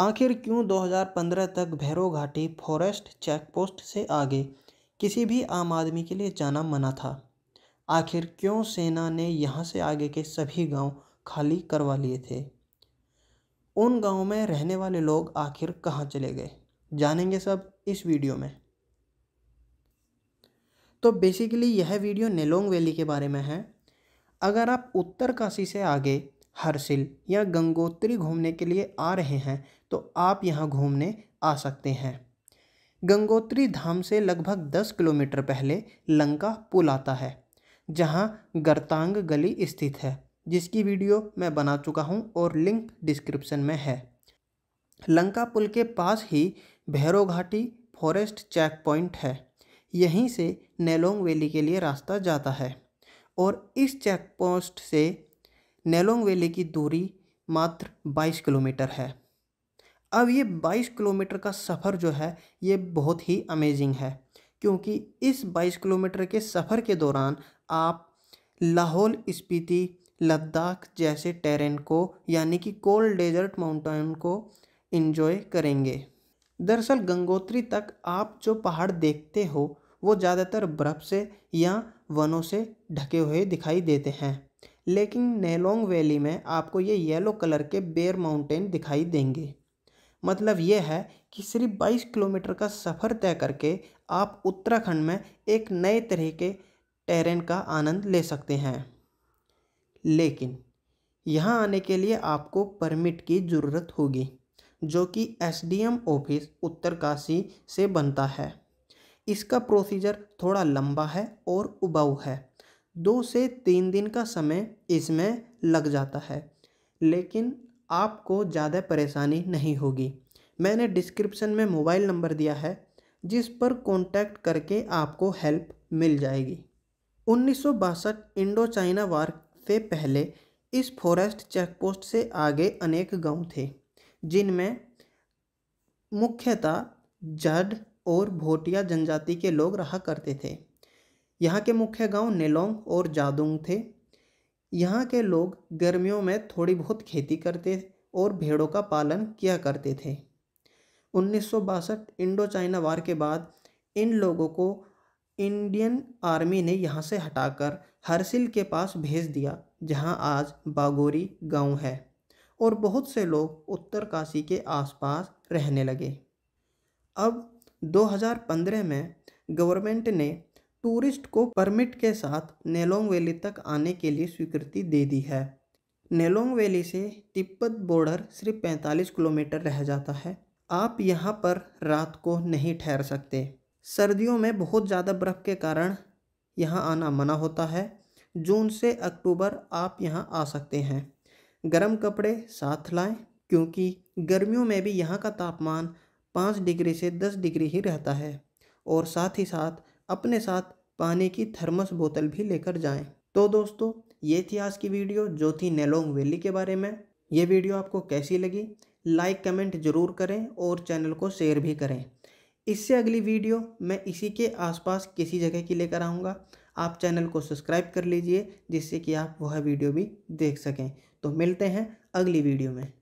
आखिर क्यों 2015 तक भैरव घाटी फॉरेस्ट चेक पोस्ट से आगे किसी भी आम आदमी के लिए जाना मना था आखिर क्यों सेना ने यहाँ से आगे के सभी गांव खाली करवा लिए थे उन गांव में रहने वाले लोग आखिर कहाँ चले गए जानेंगे सब इस वीडियो में तो बेसिकली यह वीडियो नेलोंग वैली के बारे में है अगर आप उत्तरकाशी से आगे हरसिल या गंगोत्री घूमने के लिए आ रहे हैं तो आप यहाँ घूमने आ सकते हैं गंगोत्री धाम से लगभग दस किलोमीटर पहले लंका पुल आता है जहाँ गरतांग गली स्थित है जिसकी वीडियो मैं बना चुका हूँ और लिंक डिस्क्रिप्शन में है लंका पुल के पास ही भैरव घाटी फॉरेस्ट चेक पॉइंट है यहीं से नेलोंग वैली के लिए रास्ता जाता है और इस चेक पोस्ट से नेलोंग वेले की दूरी मात्र 22 किलोमीटर है अब ये 22 किलोमीटर का सफ़र जो है ये बहुत ही अमेजिंग है क्योंकि इस 22 किलोमीटर के सफ़र के दौरान आप लाहौल स्पीति लद्दाख जैसे टेरेन को यानी कि कोल्ड डेजर्ट माउंटेन को इन्जॉय करेंगे दरअसल गंगोत्री तक आप जो पहाड़ देखते हो वो ज़्यादातर बर्फ़ से या वनों से ढके हुए दिखाई देते हैं लेकिन नेलोंग वैली में आपको ये येलो कलर के बेयर माउंटेन दिखाई देंगे मतलब ये है कि सिर्फ बाईस किलोमीटर का सफ़र तय करके आप उत्तराखंड में एक नए तरह के टेरेन का आनंद ले सकते हैं लेकिन यहाँ आने के लिए आपको परमिट की ज़रूरत होगी जो कि एसडीएम ऑफिस उत्तरकाशी से बनता है इसका प्रोसीजर थोड़ा लंबा है और उबाऊ है दो से तीन दिन का समय इसमें लग जाता है लेकिन आपको ज़्यादा परेशानी नहीं होगी मैंने डिस्क्रिप्शन में मोबाइल नंबर दिया है जिस पर कांटेक्ट करके आपको हेल्प मिल जाएगी उन्नीस इंडो चाइना वार से पहले इस फॉरेस्ट चेकपोस्ट से आगे अनेक गांव थे जिनमें मुख्यतः जड और भोटिया जनजाति के लोग रहा करते थे यहाँ के मुख्य गांव नेलोंग और जादोंग थे यहाँ के लोग गर्मियों में थोड़ी बहुत खेती करते और भेड़ों का पालन किया करते थे उन्नीस इंडो चाइना वार के बाद इन लोगों को इंडियन आर्मी ने यहाँ से हटाकर हरसिल के पास भेज दिया जहाँ आज बागोरी गांव है और बहुत से लोग उत्तर काशी के आसपास रहने लगे अब 2015 में गवर्नमेंट ने टूरिस्ट को परमिट के साथ नेलोंग वैली तक आने के लिए स्वीकृति दे दी है नेलोंग वैली से तिब्बत बॉर्डर सिर्फ 45 किलोमीटर रह जाता है आप यहाँ पर रात को नहीं ठहर सकते सर्दियों में बहुत ज़्यादा बर्फ़ के कारण यहाँ आना मना होता है जून से अक्टूबर आप यहाँ आ सकते हैं गर्म कपड़े साथ लाएं क्योंकि गर्मियों में भी यहाँ का तापमान पाँच डिग्री से दस डिग्री ही रहता है और साथ ही साथ अपने साथ पानी की थर्मस बोतल भी लेकर जाएं। तो दोस्तों ये थी आज की वीडियो जो थी नेलोंग वैली के बारे में ये वीडियो आपको कैसी लगी लाइक कमेंट ज़रूर करें और चैनल को शेयर भी करें इससे अगली वीडियो मैं इसी के आसपास किसी जगह की लेकर आऊँगा आप चैनल को सब्सक्राइब कर लीजिए जिससे कि आप वह वीडियो भी देख सकें तो मिलते हैं अगली वीडियो में